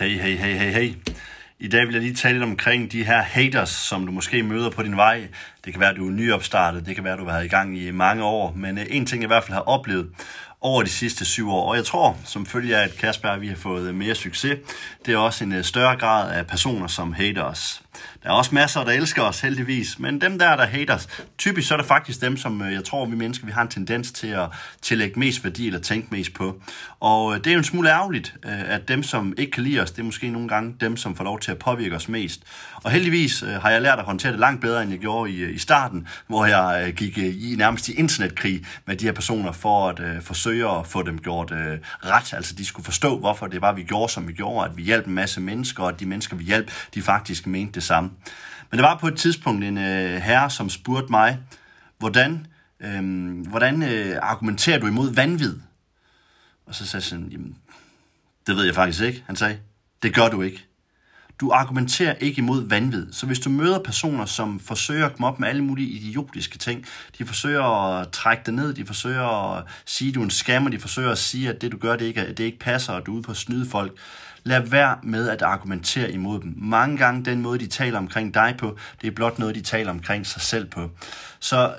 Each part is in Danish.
Hey, hey, hey, hey, hey. I dag vil jeg lige tale lidt omkring de her haters, som du måske møder på din vej. Det kan være, at du er nyopstartet, det kan være, at du har været i gang i mange år, men øh, en ting jeg i hvert fald har oplevet, over de sidste syv år. Og jeg tror, som følge af, at Kasper vi har fået mere succes, det er også en øh, større grad af personer, som hater os. Der er også masser, der elsker os heldigvis, men dem der, der hater os, typisk så er det faktisk dem, som øh, jeg tror, vi mennesker vi har en tendens til at tillægge mest værdi eller tænke mest på. Og øh, det er en smule ærgerligt, at dem, som ikke kan lide os, det er måske nogle gange dem, som får lov til at påvirke os mest. Og heldigvis har jeg lært at håndtere det langt bedre, end jeg gjorde i, i starten, hvor jeg gik i nærmest i internetkrig med de her personer for at forsøge forsøge at få dem gjort øh, ret. Altså de skulle forstå, hvorfor det var, vi gjorde, som vi gjorde, at vi hjalp en masse mennesker, og de mennesker, vi hjalp, de faktisk mente det samme. Men der var på et tidspunkt en øh, herre, som spurgte mig, hvordan, øh, hvordan øh, argumenterer du imod vanvid? Og så sagde jeg sådan, jamen, det ved jeg faktisk ikke. Han sagde, det gør du ikke. Du argumenterer ikke imod vanvid. Så hvis du møder personer, som forsøger at komme op med alle mulige idiotiske ting, de forsøger at trække dig ned, de forsøger at sige, at du er en skammer, de forsøger at sige, at det du gør, det ikke, det ikke passer, og du er ude på at snyde folk, lad være med at argumentere imod dem. Mange gange den måde, de taler omkring dig på, det er blot noget, de taler omkring sig selv på. Så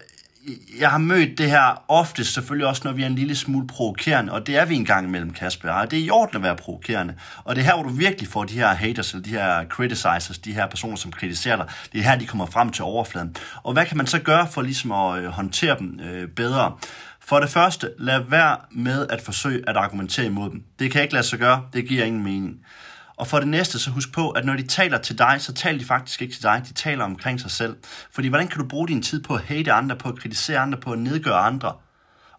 jeg har mødt det her oftest, selvfølgelig også når vi er en lille smule provokerende, og det er vi en gang imellem, Kasper, og det er i orden at være provokerende. Og det er her, hvor du virkelig får de her haters, eller de her criticizers, de her personer, som kritiserer dig, det er her, de kommer frem til overfladen. Og hvad kan man så gøre for ligesom at øh, håndtere dem øh, bedre? For det første, lad være med at forsøge at argumentere imod dem. Det kan ikke lade sig gøre, det giver ingen mening. Og for det næste, så husk på, at når de taler til dig, så taler de faktisk ikke til dig, de taler omkring sig selv. Fordi hvordan kan du bruge din tid på at hate andre, på at kritisere andre, på at nedgøre andre,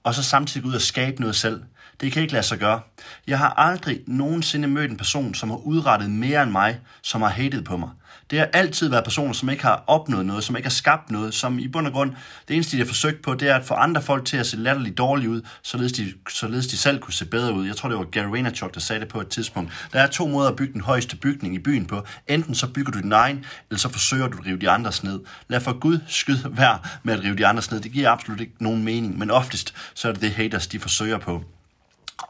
og så samtidig gå ud og skabe noget selv? Det kan ikke lade sig gøre. Jeg har aldrig nogensinde mødt en person, som har udrettet mere end mig, som har hatet på mig. Det har altid været personer, som ikke har opnået noget, som ikke har skabt noget, som i bund og grund, det eneste, de har forsøgt på, det er at få andre folk til at se latterligt dårligt ud, således de, således de selv kunne se bedre ud. Jeg tror, det var Gary Vaynerchuk, der sagde det på et tidspunkt. Der er to måder at bygge den højeste bygning i byen på. Enten så bygger du din egen, eller så forsøger du at rive de andres ned. Lad for Gud skyde værd med at rive de andres ned. Det giver absolut ikke nogen mening, men oftest så er det det haters, de forsøger på.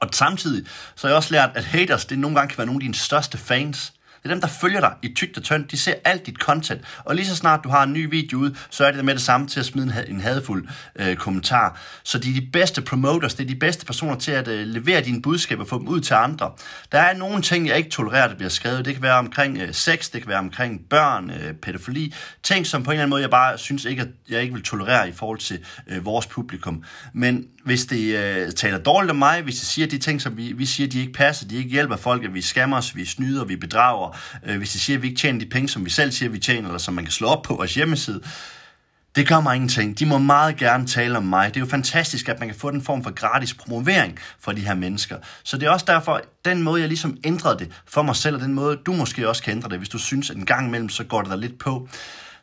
Og samtidig så har jeg også lært, at haters, det nogle gange kan være nogle af dine største fans. Det er dem, der følger dig i tygt og tyndt. De ser alt dit content. Og lige så snart du har en ny video ud, så er det med det samme til at smide en hadfuld øh, kommentar. Så de er de bedste promoters. Det er de bedste personer til at øh, levere dine budskaber og få dem ud til andre. Der er nogle ting, jeg ikke tolererer, der bliver skrevet. Det kan være omkring øh, sex, det kan være omkring børn, øh, pædofili. Ting, som på en eller anden måde, jeg bare synes ikke, at jeg ikke vil tolerere i forhold til øh, vores publikum. Men hvis det øh, taler dårligt om mig, hvis de siger de ting, som vi, vi siger, de ikke passer, de ikke hjælper folk, at vi skammer os, vi snyder, vi bedrager, øh, hvis de siger, at vi ikke tjener de penge, som vi selv siger, vi tjener, eller som man kan slå op på vores hjemmeside, det gør mig ingenting. De må meget gerne tale om mig. Det er jo fantastisk, at man kan få den form for gratis promovering for de her mennesker. Så det er også derfor, den måde, jeg ligesom ændrede det for mig selv, og den måde, du måske også kan ændre det, hvis du synes, at en gang imellem, så går det der lidt på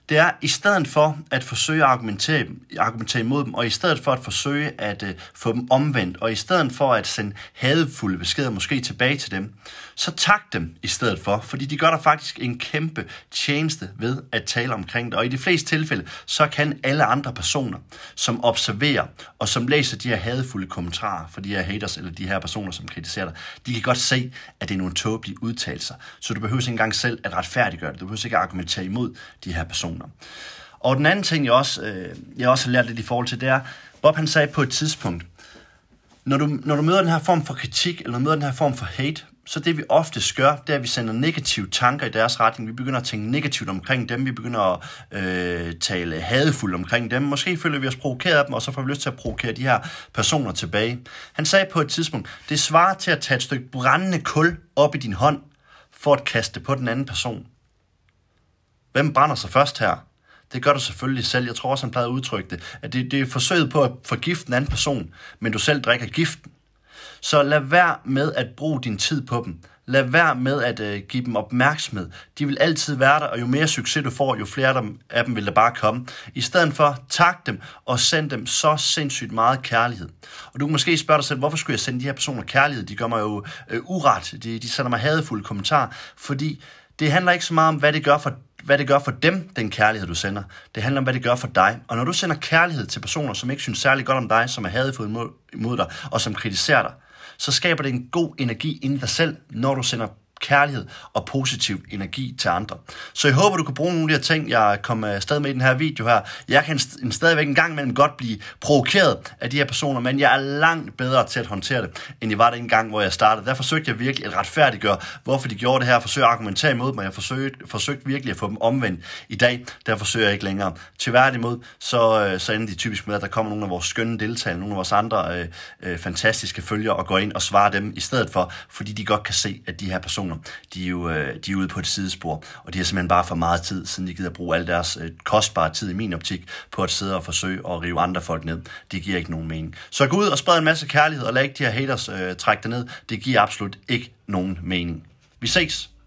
det er, i stedet for at forsøge at argumentere, argumentere imod dem, og i stedet for at forsøge at øh, få dem omvendt, og i stedet for at sende hadefulde beskeder måske tilbage til dem, så tak dem i stedet for, fordi de gør der faktisk en kæmpe tjeneste ved at tale omkring det. Og i de fleste tilfælde, så kan alle andre personer, som observerer og som læser de her hadefulde kommentarer fra de her haters eller de her personer, som kritiserer dig, de kan godt se, at det er nogle tåbelige udtalelser. Så du behøver ikke engang selv at retfærdiggøre det. Du behøver ikke at argumentere imod de her personer personer. Og den anden ting, jeg også, øh, jeg også har lært lidt i forhold til, det er, Bob han sagde på et tidspunkt, når du, når du møder den her form for kritik, eller når du møder den her form for hate, så det vi ofte gør, det er, at vi sender negative tanker i deres retning. Vi begynder at tænke negativt omkring dem, vi begynder at øh, tale hadefuldt omkring dem. Måske føler vi os provokeret af dem, og så får vi lyst til at provokere de her personer tilbage. Han sagde på et tidspunkt, det svarer til at tage et stykke brændende kul op i din hånd, for at kaste på den anden person. Hvem brænder sig først her? Det gør du selvfølgelig selv. Jeg tror også, han plejede at udtrykke det. At det, det er forsøget på at forgifte en anden person, men du selv drikker giften. Så lad være med at bruge din tid på dem. Lad være med at øh, give dem opmærksomhed. De vil altid være der, og jo mere succes du får, jo flere af dem, af dem vil der bare komme. I stedet for, tak dem og send dem så sindssygt meget kærlighed. Og du kan måske spørge dig selv, hvorfor skulle jeg sende de her personer kærlighed? De gør mig jo øh, uret. De, de sender mig hadefulde kommentarer. Fordi det handler ikke så meget om, hvad det gør for hvad det gør for dem, den kærlighed, du sender. Det handler om, hvad det gør for dig. Og når du sender kærlighed til personer, som ikke synes særlig godt om dig, som er hadefulde imod, imod dig, og som kritiserer dig, så skaber det en god energi inden dig selv, når du sender kærlighed og positiv energi til andre. Så jeg håber, du kan bruge nogle af de her ting, jeg kom afsted øh, med i den her video her. Jeg kan stadigvæk en gang imellem godt blive provokeret af de her personer, men jeg er langt bedre til at håndtere det, end jeg var det gang, hvor jeg startede. Der forsøgte jeg virkelig at retfærdiggøre, hvorfor de gjorde det her, forsøge at argumentere imod mig. Jeg forsøgte, forsøgte virkelig at få dem omvendt. I dag, der forsøger jeg ikke længere. Til imod, så, øh, så ender de typisk med, at der kommer nogle af vores skønne deltagere, nogle af vores andre øh, øh, fantastiske følgere, og går ind og svarer dem i stedet for, fordi de godt kan se, at de her personer organisationer, de er jo øh, de er ude på et sidespor, og de har simpelthen bare for meget tid, siden de gider bruge al deres øh, kostbare tid i min optik, på at sidde og forsøge at rive andre folk ned. Det giver ikke nogen mening. Så gå ud og spred en masse kærlighed, og lad ikke de her haters øh, trække dig ned. Det giver absolut ikke nogen mening. Vi ses!